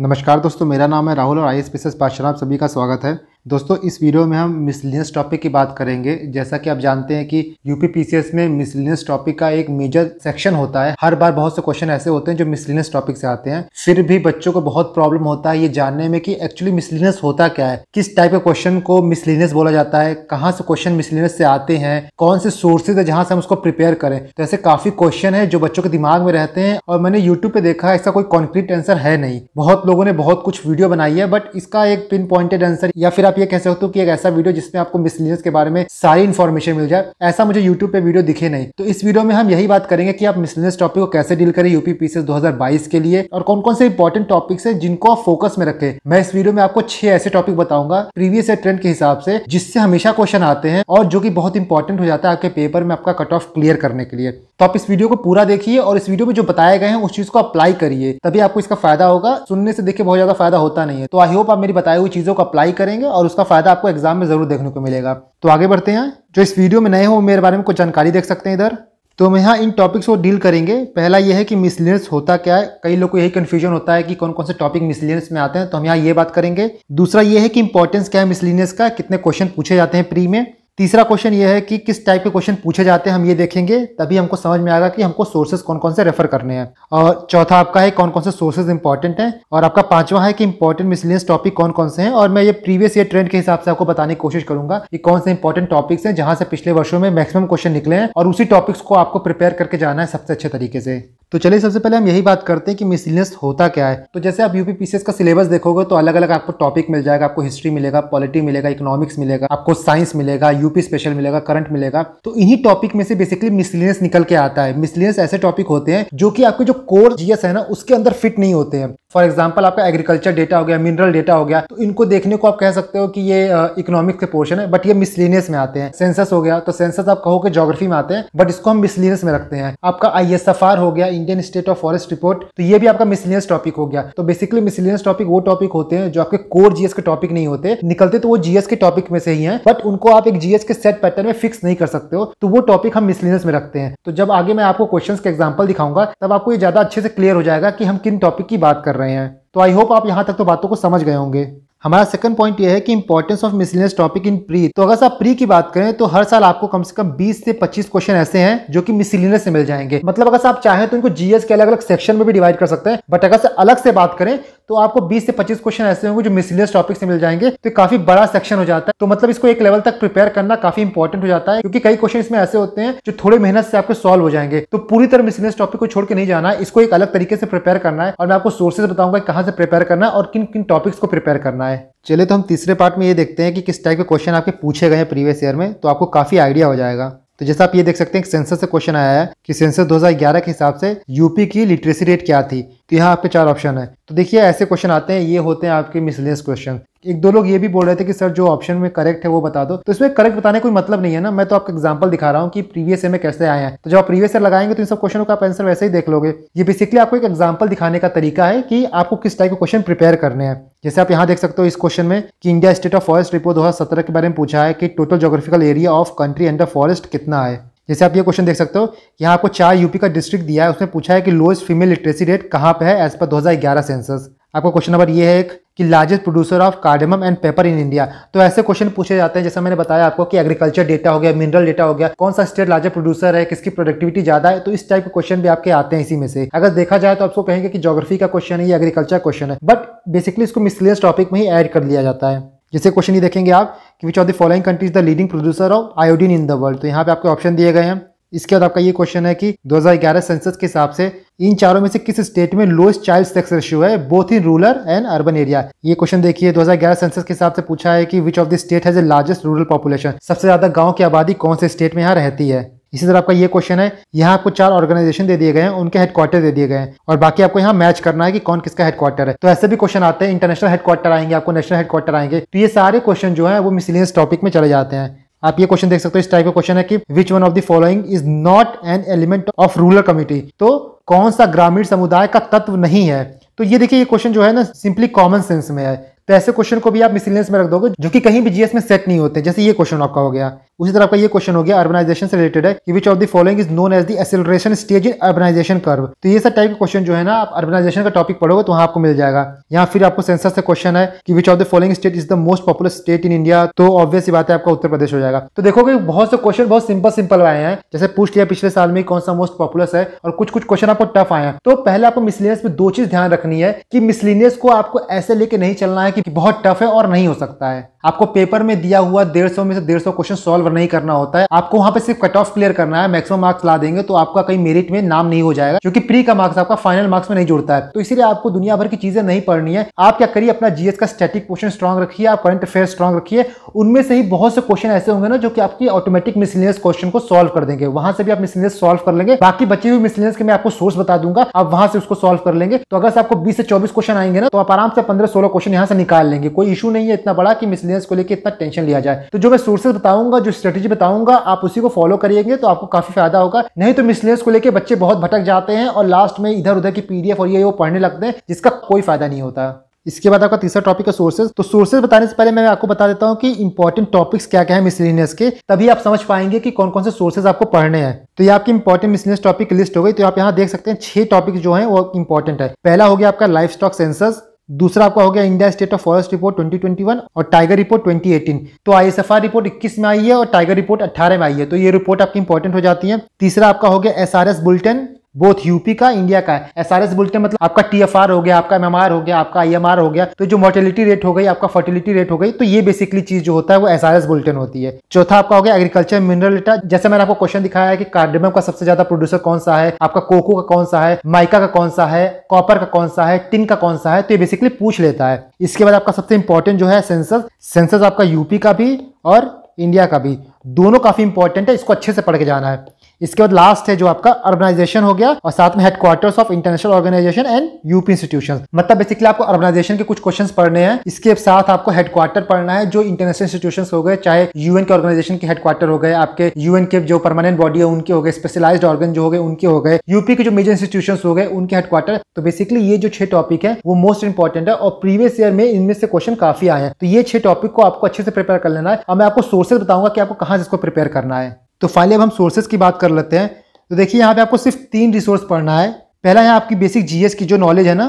नमस्कार दोस्तों मेरा नाम है राहुल और आई एस पी सभी का स्वागत है दोस्तों इस वीडियो में हम मिसलिनियस टॉपिक की बात करेंगे जैसा कि आप जानते हैं कि यूपी यूपीपीसीएस में मिसलिनियस टॉपिक का एक मेजर सेक्शन होता है हर बार बहुत से क्वेश्चन ऐसे होते हैं जो मिसलिनियस टॉपिक से आते हैं फिर भी बच्चों को बहुत प्रॉब्लम होता है ये जानने में कि एक्चुअली मिसलिनियस होता क्या है किस टाइप के क्वेश्चन को मिसलिनियस बोला जाता है कहाँ से क्वेश्चन मिसलिनियस से आते हैं कौन से सोर्सेज है जहाँ से हम उसको प्रिपेयर करें तो ऐसे काफी क्वेश्चन है जो बच्चों के दिमाग में रहते हैं और मैंने यूट्यूब पे देखा ऐसा कोई कॉन्क्रीट आंसर है नहीं बहुत लोगों ने बहुत कुछ वीडियो बनाई है बट इसका एक पिन पॉइंटेड आंसर या फिर आप ये कह सकते हो कि एक ऐसा वीडियो जिसमें आपको मिसलीजेंस के बारे में सारी इन्फॉर्मेशन मिल जाए ऐसा मुझे यूट्यूब पे वीडियो दिखे नहीं तो इस वीडियो में हम यही बात करेंगे कि आप मिसलीजेंस टॉपिक को कैसे डील करें यूपी पीसीएस 2022 के लिए और कौन कौन से इंपॉर्टेंट टॉपिक्स है जिनको आप फोकस में रखें मैं इस वीडियो में आपको छह ऐसे टॉपिक बताऊंगा प्रीवियस ईयर ट्रेंड के हिसाब से जिससे हमेशा क्वेश्चन आते हैं और जो कि बहुत इंपॉर्टेंट हो जाता है आपके पेपर में आपका कट ऑफ क्लियर करने के लिए तो आप इस वीडियो को पूरा देखिए और इस वीडियो में जो बताए गए हैं उस चीज को अप्लाई करिए तभी आपको इसका फायदा होगा सुनने से देखिए बहुत ज्यादा फायदा होता नहीं है तो आई होप आप मेरी बताई हुई चीजों को अप्लाई करेंगे और और उसका फायदा आपको एग्जाम में जरूर देखने को मिलेगा तो आगे बढ़ते हैं जो इस वीडियो में नए हो मेरे बारे में कुछ जानकारी देख सकते हैं इधर तो हम यहाँ इन टॉपिक्स को डील करेंगे पहला यह है कि मिसलियंस होता क्या है कई लोगों को यही कन्फ्यूजन होता है कि कौन कौन से टॉपिक मिसलियंस में आते हैं तो हम यहाँ ये बात करेंगे दूसरा ये है कि इंपॉर्टेंस क्या है मिसलिनियस का कितने क्वेश्चन पूछे जाते हैं प्री में तीसरा क्वेश्चन ये है कि किस टाइप के क्वेश्चन पूछे जाते हैं हम ये देखेंगे तभी हमको समझ में आएगा कि हमको सोर्सेज कौन कौन से रेफर करने हैं और चौथा आपका है कौन कौन से सोर्सेज इंपॉर्टेंट हैं और आपका पांचवा है कि इंपॉर्टेंट मिसलिनियस टॉपिक कौन कौन से हैं और मैं ये प्रीवियस ईयर ट्रेंड के हिसाब से आपको बताने की कोशिश करूंगा कि कौन से इंपॉर्टेंट टॉपिक्स हैं जहां से पिछले वर्षों में मैक्सिमम क्वेश्चन निकले हैं और उसी टॉपिक्स को आपको प्रिपेयर करके जाना है सबसे अच्छे तरीके से तो चलिए सबसे पहले हम यही बात करते हैं कि मिसलिनियस होता क्या है तो जैसे आप यूपी पीसीएस का सिलेबस देखोगे तो अलग अलग आपको टॉपिक मिल जाएगा आपको हिस्ट्री मिलेगा पॉलिटी मिलेगा इकोनॉमिक्स मिलेगा आपको साइंस मिलेगा यूपी स्पेशल मिलेगा करंट मिलेगा तो इन्हीं टॉपिक में से बेसिकली मिसलिनियस निकल के आता है मिसलिनियस ऐसे टॉपिक होते हैं जो कि आपके जो कोर जीएस है ना उसके अंदर फिट नहीं होते हैं फॉर एग्जाम्पल आपका एग्रीकल्चर डेटा हो गया मिनरल डेटा हो गया तो इनको देखने को आप कह सकते हो कि ये इकोनॉमिक के पोर्शन है बट ये मिसलिनियस में आते हैं सेंसस हो गया तो सेंसस आप कहो कि जोग्राफी में आते हैं बट इसको हम मिसलिनियस में रखते हैं आपका आई एस एफ आर हो गया Indian state of forest report तो ये भी आपका मिसलिनियस टॉपिक हो गया तो बेसिकली मिसलिनियस टॉपिक वो टॉपिक होते हैं जो आपके कोर जीएस के टॉपिक नहीं होते निकलते तो वो जीएस के टॉपिक में से ही है बट उनको आप एक जीएस के सेट पैटर्न में फिक्स नहीं कर सकते हो तो वो टॉपिक हम मिसलिनियस में रखते हैं तो जब आगे मैं आपको क्वेश्चन के एग्जाम्पल दिखाऊंगा तब आपको ये ज्यादा अच्छे से क्लियर हो जाएगा कि हम किन टॉपिक की बात कर रहे हैं रहे हैं तो आई होप आप यहां तक तो बातों को समझ गए होंगे हमारा सेकंड पॉइंट ये है कि importance of miscellaneous topic in pre तो अगर आप प्री की बात करें तो हर साल आपको कम से कम 20 से 25 क्वेश्चन ऐसे हैं जो कि मिसलिनियस से मिल जाएंगे मतलब अगर आप चाहें तो इनको जीएस के अलग अलग सेक्शन में भी डिवाइड कर सकते हैं बट अगर से अलग से बात करें तो आपको 20 से 25 क्वेश्चन ऐसे होंगे जो मिसलिनियस टॉपिक से मिल जाएंगे तो काफी बड़ा सेक्शन हो जाता है तो मतलब इसको एक लेवल तक प्रिपेयर करना काफी इंपॉर्टेंट हो जाता है क्योंकि कई क्वेश्चन इसमें ऐसे होते हैं जो थोड़ी मेहनत से आपके सॉल्व हो जाएंगे तो पूरी तरह मिसलिनियस टॉपिक को छोड़ के नहीं जाना इसको एक अलग तरीके से प्रिपेयर करना है और मैं आपको सोर्सेज बताऊंगा कहाँ से प्रिपेयर करना है और किन किन टॉपिक्स को प्रिपेयर करना है है चलिए तो हम तीसरे पार्ट में ये देखते हैं कि किस टाइप के क्वेश्चन आपके पूछे गए हैं प्रीवियस ईयर में तो आपको काफ़ी आइडिया हो जाएगा तो जैसा आप ये देख सकते हैं सेंसर से क्वेश्चन आया है कि सेंसर 2011 के हिसाब से यूपी की लिटरेसी रेट क्या थी तो यहाँ आपके चार ऑप्शन है तो देखिए ऐसे क्वेश्चन आते हैं ये होते हैं आपके मिसलेस क्वेश्चन एक दो लोग ये भी बोल रहे थे कि सर जो ऑप्शन में करेक्ट है वो बता दो तो इसमें करेक्ट बताने कोई मतलब नहीं है ना मैं तो आपको एग्जांपल दिखा रहा हूँ कि प्रीवियस में कैसे आए हैं तो जब आप प्रीवियस ईयर लगाएंगे तो इन सब क्वेश्चनों का आप आंसर वैसे ही देख लोगे ये बेसिकली आपको एक एग्जाम्पल दिखाने का तरीका है कि आपको किस टाइप के क्वेश्चन प्रिपेयर करने हैं जैसे आप यहाँ देख सकते हो इस क्वेश्चन में कि India state of forest report दो के बारे में पूछा है कि total geographical area of country under forest कितना है जैसे आप ये क्वेश्चन देख सकते हो कि यहाँ आपको चार यूपी का डिस्ट्रिक्ट दिया है उसमें पूछा है कि लोएस्ट फीमेल लिटरेसी रेट कहाँ पे है एज पर 2011 सेंसस आपका क्वेश्चन नंबर ये है एक कि largest producer of cardamom and pepper in India तो ऐसे क्वेश्चन पूछे जाते हैं जैसे मैंने बताया आपको कि एग्रीकल्चर डेटा हो गया मिनरल डेटा हो गया कौन सा स्टेट लार्जेस्ट प्रोड्यूसर है किसकी प्रोडक्टिविटी ज्यादा है तो इस टाइप के क्वेश्चन भी आपके आते हैं इसी में से अगर देखा जाए तो आपको कहेंगे कि जोग्राफी का क्वेश्चन है या एग्रीकल्चर क्वेश्चन है बट बेसिकली इसको मिसलियस टॉपिक में ही ऐड कर लिया जाता है जैसे क्वेश्चन ये देखेंगे आप कि which of the following country is the leading producer of iodine in the world तो यहाँ पे आपके ऑप्शन दिए गए हैं इसके बाद आपका ये क्वेश्चन है कि 2011 सेंसस के हिसाब से इन चारों में से किस स्टेट में लोएस्ट चाइल्ड सेक्स रेशियो है both in rural and urban area ये क्वेश्चन देखिए 2011 सेंसस के हिसाब से पूछा है कि which of the state has a largest rural population सबसे ज्यादा गांव की आबादी कौन से स्टेट में यहाँ रहती है इसी तरह आपका ये क्वेश्चन है यहाँ आपको चार ऑर्गेनाइजेशन दे दिए गए हैं उनके हेडक्वार्टर दे दिए गए हैं और बाकी आपको यहाँ मैच करना है कि कौन किसका हेडक्वार्टर है तो ऐसे भी क्वेश्चन आते हैं इंटरनेशनल हेडक्वार्टर आएंगे आपको नेशनल हेडक्वार्टर आएंगे तो ये सारे क्वेश्चन जो है वो मिसिलियस टॉपिक में चले जाते हैं आप ये क्वेश्चन देख सकते हो इस टाइप का क्वेश्चन है कि which one of the following is not an element of rural committee तो कौन सा ग्रामीण समुदाय का तत्व नहीं है तो ये देखिए ये क्वेश्चन जो है ना सिंपली कॉमन सेंस में है तो ऐसे क्वेश्चन को भी आप मिसिलियंस में रख दोगे जो कि कहीं भी जीएस में सेट नहीं होते जैसे ये क्वेश्चन आपका हो गया उसी तरह का ये क्वेश्चन हो गया अर्बनाइजेशन से रिलेटेड है कि which of the following is known as the acceleration stage in urbanisation curve तो ये सब टाइप के क्वेश्चन जो है ना आप अर्बनाइजेशन का टॉपिक पढ़ोगे तो वहाँ आपको मिल जाएगा यहाँ फिर आपको सेंसर से क्वेश्चन है कि which of the following state is the most popular state in India तो ऑब्वियस बात है आपका उत्तर प्रदेश हो जाएगा तो देखोगे बहुत से क्वेश्चन बहुत सिंपल सिंपल आए हैं जैसे पूछ लिया पिछले साल में कौन सा मोस्ट पॉपुलर है और कुछ कुछ क्वेश्चन आपको टफ आए हैं तो पहले आपको मिसलिनियस में दो चीज ध्यान रखनी है कि मिसलिनियस को आपको ऐसे लेके नहीं चलना है कि बहुत टफ है और नहीं हो सकता है आपको पेपर में दिया हुआ डेढ़ सौ में से डेढ़ सौ क्वेश्चन सॉल्व नहीं करना होता है आपको वहां पे सिर्फ कट ऑफ क्लियर करना है मैक्सिमम मार्क्स ला देंगे तो आपका कहीं मेरिट में नाम नहीं हो जाएगा क्योंकि प्री का मार्क्स आपका फाइनल मार्क्स में नहीं जुड़ता है तो इसलिए आपको दुनिया भर की चीजें नहीं पढ़नी है आप क्या करिए अपना जीएस का स्टेटिक क्वेश्चन स्ट्रॉग रखिए आप करंट अफेयर स्ट्रॉग रखिए उनमें से ही बहुत से क्वेश्चन ऐसे होंगे ना जो कि आपकी ऑटोमेटिक मिसलिनियस क्वेश्चन को सॉल्व कर देंगे वहां से भी आप मिसलिनियस सॉल्व कर लेंगे बाकी बचे हुए मिसलिनियस के मैं आपको सोर्स बता दूंगा आप वहां से उसको सॉल्व कर लेंगे तो अगर आपको बीस से चौबीस क्वेश्चन आएंगे ना तो आप आराम से पंद्रह सोलह क्वेश्चन यहाँ से निकाल लेंगे कोई इशू नहीं है इतना बड़ा कि बिजनेस को लेकर इतना टेंशन लिया जाए तो जो मैं सोर्सेस बताऊंगा जो स्ट्रेटेजी बताऊंगा आप उसी को फॉलो करेंगे तो आपको काफी फायदा होगा नहीं तो मिसलेस को लेकर बच्चे बहुत भटक जाते हैं और लास्ट में इधर उधर की पीडीएफ और ये वो पढ़ने लगते हैं जिसका कोई फायदा नहीं होता इसके बाद आपका तीसरा टॉपिक है सोर्सेज तो सोर्सेज बताने से पहले मैं आपको बता देता हूँ कि इंपॉर्टेंट टॉपिक्स क्या क्या है मिसलिनियस के तभी आप समझ पाएंगे कि कौन कौन से सोर्सेज आपको पढ़ने हैं तो ये आपकी इंपॉर्टेंट मिसलिनियस टॉपिक लिस्ट हो गई तो आप यहाँ देख सकते हैं छह टॉपिक जो है वो इंपॉर्टेंट है पहला हो गया आपका लाइफ स्टॉक सेंसर्स दूसरा आपका हो गया India state of forest report 2021 और टाइगर रिपोर्ट 2018 तो आईएसएफआर रिपोर्ट 21 में आई है और टाइगर रिपोर्ट 18 में आई है तो ये रिपोर्ट आपकी इंपॉर्टेंट हो जाती है तीसरा आपका हो गया एसआरएस बुलेटिन बोथ यूपी का इंडिया का है एसआरएस बुलेटिन मतलब आपका टीएफआर हो गया आपका एमएमआर हो गया आपका आईएमआर हो गया तो जो मोर्टेलिटी रेट हो गई आपका फर्टिलिटी रेट हो गई तो ये बेसिकली चीज जो होता है वो एसआरएस बुलेटिन होती है चौथा आपका हो गया एग्रीकल्चर मिनरल डेटा जैसे मैंने आपको क्वेश्चन दिखाया है कि कार्डेमम का सबसे ज्यादा प्रोड्यूसर कौन सा है आपका कोको का कौन सा है माइका का कौन सा है कॉपर का कौन सा है टिन का कौन सा है तो ये बेसिकली पूछ लेता है इसके बाद आपका सबसे इंपॉर्टेंट जो है सेंसस सेंसस आपका यूपी का भी और इंडिया का भी दोनों काफी इंपॉर्टेंट है इसको अच्छे से पढ़ के जाना है इसके बाद लास्ट है जो आपका अर्बनाइजेशन हो गया और साथ में headquarters of international organisation and UP institution मतलब बेसिकली आपको अर्बनाइजेशन के कुछ क्वेश्चन पढ़ने हैं इसके साथ आपको हेडक्वार्टर पढ़ना है जो इंटरनेशनल इंस्टीट्यूशन हो गए चाहे यूएन के ऑर्गेनाइजेशन के हेडक्वार्टर हो गए आपके यूएन के जो परमानेंट बॉडी है उनके हो गए स्पेशलाइज ऑर्गन जो हो गए उनके हो गए यूपी के जो मेजर इंस्टीट्यूशन हो गए उनके हेडक्वार्टर तो बेसिकली ये जो छह टॉपिक है वो मोस्ट इंपॉर्टेंट है और प्रीवियस ईयर में इनमें से क्वेश्चन काफी आए हैं तो ये छह टॉपिक को आपको अच्छे से प्रिपेयर कर लेना है और मैं आपको सोर्सेज बताऊंगा कि आपको कहां से इसको प्रिपेयर करना है तो फाइनली अब हम सोर्सेज की बात कर लेते हैं तो देखिए यहाँ पे आपको सिर्फ तीन रिसोर्स पढ़ना है पहला यहाँ आपकी बेसिक जीएस की जो नॉलेज है ना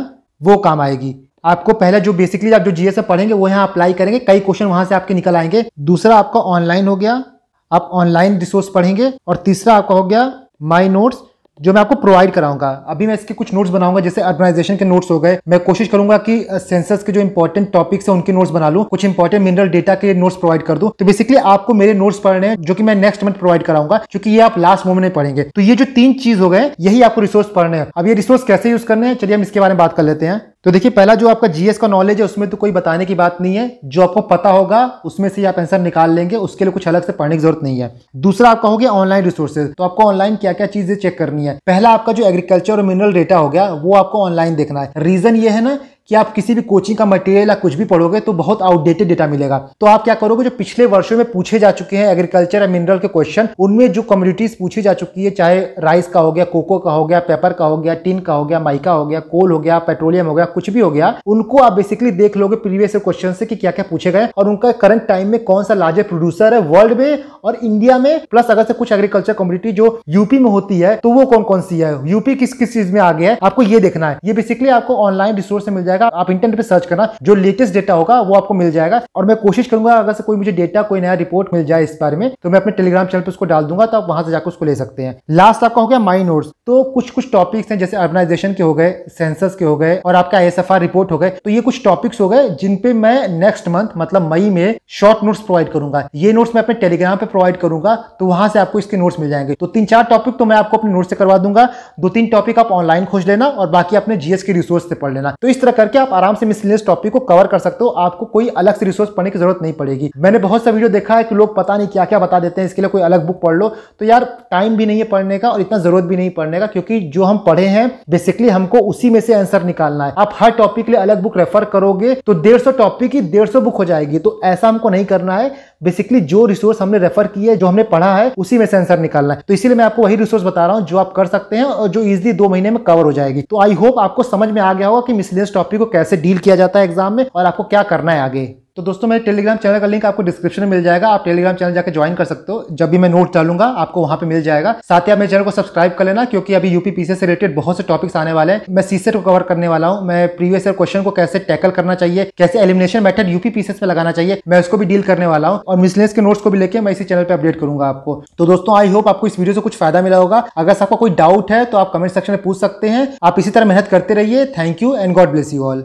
वो काम आएगी आपको पहला जो बेसिकली आप जो जीएस पढ़ेंगे वो यहाँ अप्लाई करेंगे कई क्वेश्चन वहाँ से आपके निकल आएंगे दूसरा आपका ऑनलाइन हो गया आप ऑनलाइन रिसोर्स पढ़ेंगे और तीसरा आपका हो गया माई नोट्स जो मैं आपको प्रोवाइड कराऊंगा अभी मैं इसके कुछ नोट्स बनाऊंगा जैसे अर्बनाइजेशन के नोट्स हो गए मैं कोशिश करूंगा कि सेंसस के जो इंपॉर्टेंट टॉपिक्स हैं उनके नोट्स बना लूँ कुछ इंपॉर्टेंट मिनरल डेटा के नोट्स प्रोवाइड कर दूँ तो बेसिकली आपको मेरे नोट्स पढ़ने हैं जो कि मैं नेक्स्ट मंथ प्रोवाइड कराऊंगा क्योंकि ये आप लास्ट मोमेंट में पढ़ेंगे तो ये जो तीन चीज हो गए यही आपको रिसोर्स पढ़ने हैं अब ये रिसोर्स कैसे यूज करने हैं चलिए हम इसके बारे में बात कर लेते हैं तो देखिए पहला जो आपका जीएस का नॉलेज है उसमें तो कोई बताने की बात नहीं है जो आपको पता होगा उसमें से आप आंसर निकाल लेंगे उसके लिए कुछ अलग से पढ़ने की जरूरत नहीं है दूसरा आपका हो गया ऑनलाइन रिसोर्सेज तो आपको ऑनलाइन क्या क्या चीजें चेक करनी है पहला आपका जो एग्रीकल्चर और मिनरल डेटा हो गया वो आपको ऑनलाइन देखना है रीजन ये है ना कि आप किसी भी कोचिंग का मटेरियल या कुछ भी पढ़ोगे तो बहुत आउटडेटेड डेटा मिलेगा तो आप क्या करोगे जो पिछले वर्षों में पूछे जा चुके हैं एग्रीकल्चर या मिनरल के क्वेश्चन उनमें जो कम्युनिटीज पूछी जा चुकी है चाहे राइस का हो गया कोको का हो गया पेपर का हो गया टिन का हो गया माइका हो गया कोल हो गया पेट्रोलियम हो गया कुछ भी हो गया उनको आप बेसिकली देख लोगे प्रीवियस क्वेश्चन से कि क्या क्या पूछे गए और उनका करंट टाइम में कौन सा लार्जेस्ट प्रोड्यूसर है वर्ल्ड में और इंडिया में प्लस अगर से कुछ एग्रीकल्चर कम्युनिटी जो यूपी में होती है तो वो कौन कौन सी है यूपी किस किस चीज में आगे है आपको ये देखना है ये बेसिकली आपको ऑनलाइन रिसोर्स मिल जाए जाएगा आप इंटरनेट पर सर्च करना जो लेटेस्ट डेटा होगा वो आपको मिल जाएगा और मैं कोशिश करूंगा अगर से कोई मुझे डेटा कोई नया रिपोर्ट मिल जाए इस बारे में तो मैं अपने टेलीग्राम चैनल पर उसको डाल दूंगा तो आप वहां से जाकर उसको ले सकते हैं लास्ट आपका हो गया माई नोट्स तो कुछ कुछ टॉपिक्स हैं जैसे अर्बनाइजेशन के हो गए सेंसस के हो गए और आपका एस रिपोर्ट हो गए तो ये कुछ टॉपिक्स हो गए जिनपे मैं नेक्स्ट मंथ मतलब मई में शॉर्ट नोट्स प्रोवाइड करूंगा ये नोट्स मैं अपने टेलीग्राम पे प्रोवाइड करूंगा तो वहां से आपको इसके नोट्स मिल जाएंगे तो तीन चार टॉपिक तो मैं आपको अपने नोट से करवा दूंगा दो तीन टॉपिक आप ऑनलाइन खोज लेना और बाकी अपने जीएस के रिसोर्स से पढ़ लेना तो इस तरह करके आप आराम से मिसलिनियस टॉपिक को कवर कर सकते हो आपको कोई अलग से रिसोर्स पढ़ने की जरूरत नहीं पड़ेगी मैंने बहुत सा वीडियो देखा है कि लोग पता नहीं क्या क्या बता देते हैं इसके लिए कोई अलग बुक पढ़ लो तो यार टाइम भी नहीं है पढ़ने का और इतना जरूरत भी नहीं पढ़ने का क्योंकि जो हम पढ़े हैं बेसिकली हमको उसी में से आंसर निकालना है आप हर टॉपिक के लिए अलग बुक रेफर करोगे तो डेढ़ टॉपिक की डेढ़ बुक हो जाएगी तो ऐसा हमको नहीं करना है बेसिकली जो रिसोर्स हमने रेफर किया है जो हमने पढ़ा है उसी में सेंसर निकालना है तो इसीलिए मैं आपको वही रिसोर्स बता रहा हूँ जो आप कर सकते हैं और जो इजिली दो महीने में कवर हो जाएगी तो आई होप आपको समझ में आ गया होगा कि मिसलियस टॉपिक को कैसे डील किया जाता है एग्जाम में और आपको क्या करना है आगे तो दोस्तों मेरे टेलीग्राम चैनल का लिंक आपको डिस्क्रिप्शन में मिल जाएगा आप टेलीग्राम चैनल जाकर ज्वाइन कर सकते हो जब भी मैं नोट डालूंगा आपको वहां पे मिल जाएगा साथ ही आप मेरे चैनल को सब्सक्राइब कर लेना क्योंकि अभी यूपी पीसीएस से रिलेटेड बहुत से टॉपिक्स आने वाले हैं मैं सीसेट को कवर करने वाला हूँ मैं प्रीवियस ईयर क्वेश्चन को कैसे टैकल करना चाहिए कैसे एलिमिनेशन मेथड यूपी पीसीएस में लगाना चाहिए मैं उसको भी डील करने वाला हूँ और मिसलेस के नोट्स को भी लेकर मैं इसी चैनल पर अपडेट करूंगा आपको तो दोस्तों आई होप आपको इस वीडियो से कुछ फायदा मिला होगा अगर आपका कोई डाउट है तो आप कमेंट सेक्शन में पूछ सकते हैं आप इसी तरह मेहनत करते रहिए thank you and god bless you all